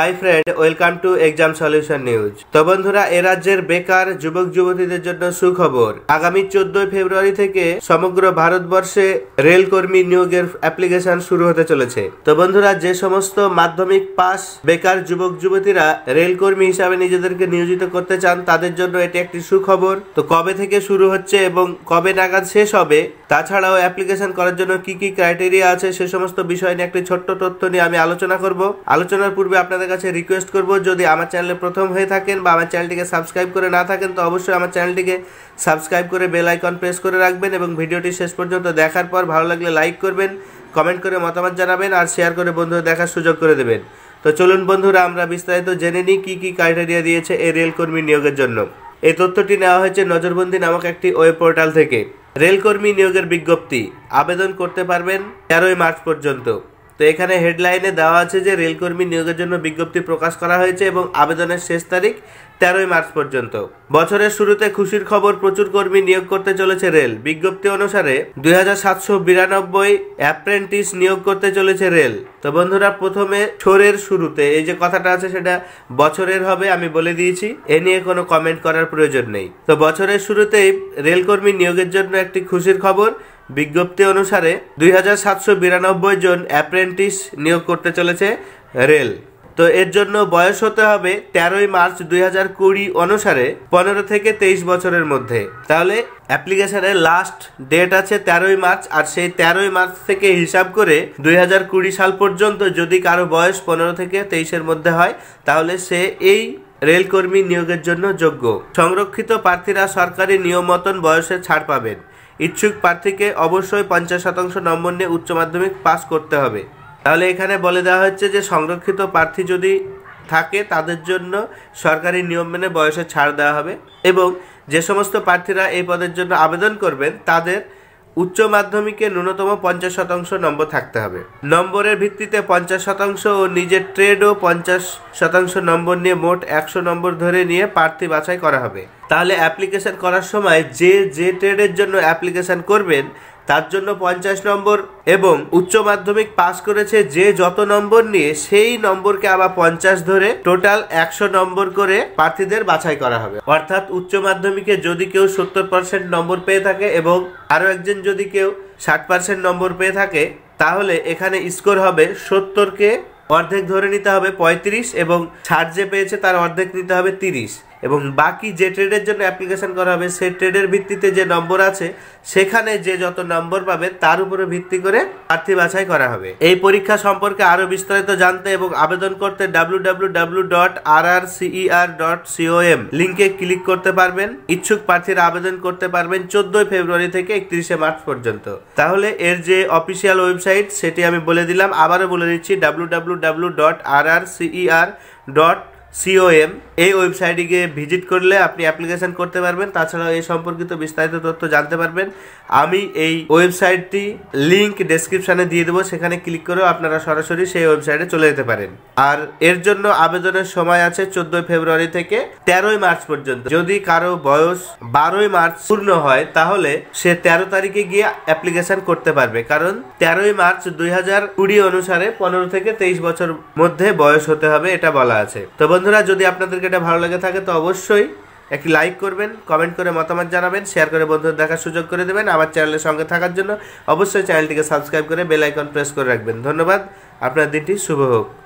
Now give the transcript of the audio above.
high friend welcome to exam solution news তো বন্ধুরা এ রাজ্যের বেকার যুবক যুবতীদের জন্য সুখবর আগামী চোদ্দই ফেব্রুয়ারি থেকে সমগ্র ভারতবর্ষে রেল কর্মী নিয়োগের অ্যাপ্লিকেশন শুরু হতে চলেছে তো বন্ধুরা যে সমস্ত মাধ্যমিক পাস বেকার যুবক যুবতীরা রেল কর্মী হিসাবে নিজেদেরকে নিয়োজিত করতে চান তাদের জন্য এটি একটি সুখবর তো কবে থেকে শুরু হচ্ছে এবং কবে নাগাদ শেষ হবে তাছাড়াও অ্যাপ্লিকেশন করার জন্য কি কি ক্রাইটেরিয়া আছে সে সমস্ত বিষয় নিয়ে একটি ছোট্ট তথ্য নিয়ে আমি আলোচনা করব আলোচনার পূর্বে আপনাদের আপনাদের কাছে রিকোয়েস্ট করব যদি আমার চ্যানেলে প্রথম হয়ে থাকেন বা আমার চ্যানেলটিকে সাবস্ক্রাইব করে না থাকেন তো অবশ্যই আমার চ্যানেলটিকে সাবস্ক্রাইব করে বেল আইকন প্রেস করে রাখবেন এবং ভিডিওটি শেষ পর্যন্ত দেখার পর ভালো লাগলে লাইক করবেন কমেন্ট করে মতামত জানাবেন আর শেয়ার করে বন্ধুদের দেখার সুযোগ করে দেবেন তো চলুন বন্ধুরা আমরা বিস্তারিত জেনে নিই কী কী ক্রাইটেরিয়া দিয়েছে এই রেলকর্মী নিয়োগের জন্য এই তথ্যটি নেওয়া হয়েছে নজরবন্দি নামক একটি ওয়েব পোর্টাল থেকে রেলকর্মী নিয়োগের বিজ্ঞপ্তি আবেদন করতে পারবেন তেরোই মার্চ পর্যন্ত তো এখানে হেডলাইনে দেওয়া আছে যে রেলকর্মী নিয়োগের জন্য বিজ্ঞপ্তি প্রকাশ করা হয়েছে এবং আবেদনের শেষ তারিখ তেরোই মার্চ পর্যন্ত বছরের শুরুতে খুশির খবর প্রচুর কর্মী নিয়োগ করতে চলেছে রেল বিজ্ঞপ্তি অনুসারে দুই অ্যাপ্রেন্টিস নিয়োগ করতে চলেছে রেল তো বন্ধুরা প্রথমে ছোরের শুরুতে এই যে কথাটা আছে সেটা বছরের হবে আমি বলে দিয়েছি এ নিয়ে কোনো কমেন্ট করার প্রয়োজন নেই তো বছরের শুরুতেই রেলকর্মী নিয়োগের জন্য একটি খুশির খবর বিজ্ঞপ্তি অনুসারে দুই হাজার সাতশো বিরানব্বই জন অ্যাপ্রেন্টিস নিয়োগ করতে চলেছে রেল তো এর জন্য বয়স হতে হবে তেরোই মার্চ দুই হাজার কুড়ি অনুসারে পনেরো থেকে তেইশ বছরের মধ্যে তাহলে অ্যাপ্লিকেশনের লাস্ট ডেট আছে তেরোই মার্চ আর সেই তেরোই মার্চ থেকে হিসাব করে দুই হাজার কুড়ি সাল পর্যন্ত যদি কারো বয়স পনেরো থেকে তেইশের মধ্যে হয় তাহলে সে এই রেলকর্মী নিয়োগের জন্য যোগ্য সংরক্ষিত প্রার্থীরা সরকারি নিয়ম মতন বয়সে ছাড় পাবেন ইচ্ছুক প্রার্থীকে অবশ্যই পঞ্চাশ শতাংশ নম্বর নিয়ে উচ্চ মাধ্যমিক পাস করতে হবে তাহলে এখানে বলে দেওয়া হচ্ছে যে সংরক্ষিত প্রার্থী যদি থাকে তাদের জন্য সরকারি নিয়ম মেনে বয়সে ছাড় দেওয়া হবে এবং যে সমস্ত প্রার্থীরা এই পদের জন্য আবেদন করবেন তাদের উচ্চ মাধ্যমিকে ন্যূনতম পঞ্চাশ শতাংশ নম্বর থাকতে হবে নম্বরের ভিত্তিতে পঞ্চাশ শতাংশ ও নিজের ট্রেড ও পঞ্চাশ শতাংশ নম্বর নিয়ে মোট একশো নম্বর ধরে নিয়ে প্রার্থী বাছাই করা হবে তাহলে অ্যাপ্লিকেশান করার সময় যে যে ট্রেডের জন্য অ্যাপ্লিকেশান করবেন তার জন্য পঞ্চাশ নম্বর এবং উচ্চ মাধ্যমিক পাস করেছে যে যত নম্বর নিয়ে সেই নম্বরকে আবার পঞ্চাশ ধরে টোটাল একশো নম্বর করে প্রার্থীদের বাছাই করা হবে অর্থাৎ উচ্চ মাধ্যমিকে যদি কেউ সত্তর পার্সেন্ট নম্বর পেয়ে থাকে এবং আরও একজন যদি কেউ ষাট পার্সেন্ট নম্বর পেয়ে থাকে তাহলে এখানে স্কোর হবে সত্তরকে অর্ধেক ধরে নিতে হবে পঁয়ত্রিশ এবং ছাড় যে পেয়েছে তার অর্ধেক নিতে হবে তিরিশ এবং বাকি যে ট্রেডের জন্য অ্যাপ্লিকেশন করা হবে সেই ট্রেডের ভিত্তিতে যে নম্বর আছে সেখানে যে যত নম্বর পাবে তার উপরে ভিত্তি করে প্রার্থী বাছাই করা হবে এই পরীক্ষা সম্পর্কে আরও বিস্তারিত জানতে এবং আবেদন করতে W dot R R CER dot COM লিঙ্কে ক্লিক করতে পারবেন ইচ্ছুক প্রার্থীরা আবেদন করতে পারবেন চোদ্দই ফেব্রুয়ারি থেকে একত্রিশে মার্চ পর্যন্ত তাহলে এর যে অফিসিয়াল ওয়েবসাইট সেটি আমি বলে দিলাম আবারও বলে দিচ্ছি W dot R R CER dot COM এই ওয়েবসাইটে গিয়ে ভিজিট করলে আপনি অ্যাপ্লিকেশন করতে পারবেন তাছাড়াও এই সম্পর্কিত বিস্তারিত তথ্য জানতে পারবেন আমি এই ওয়েবসাইটটি লিংক ডেসক্রিপশানে দিয়ে দেবো সেখানে ক্লিক করেও আপনারা সরাসরি সেই ওয়েবসাইটে চলে যেতে পারেন আর এর জন্য আবেদনের সময় আছে চোদ্দই ফেব্রুয়ারি থেকে তেরোই মার্চ পর্যন্ত যদি কারো বয়স বারোই মার্চ পূর্ণ হয় তাহলে সে তেরো তারিখে গিয়ে অ্যাপ্লিকেশন করতে পারবে কারণ তেরোই মার্চ দুই অনুসারে পনেরো থেকে তেইশ বছর মধ্যে বয়স হতে হবে এটা বলা আছে তো বন্ধুরা যদি আপনাদেরকে এটা ভালো লেগে থাকে তো অবশ্যই একটি লাইক করবেন কমেন্ট করে মতামত জানাবেন শেয়ার করে বন্ধুদের দেখার সুযোগ করে দেবেন আমার চ্যানেলের সঙ্গে থাকার জন্য অবশ্যই চ্যানেলটিকে সাবস্ক্রাইব করে বেল আইকন প্রেস করে রাখবেন ধন্যবাদ আপনার দিনটি শুভ হোক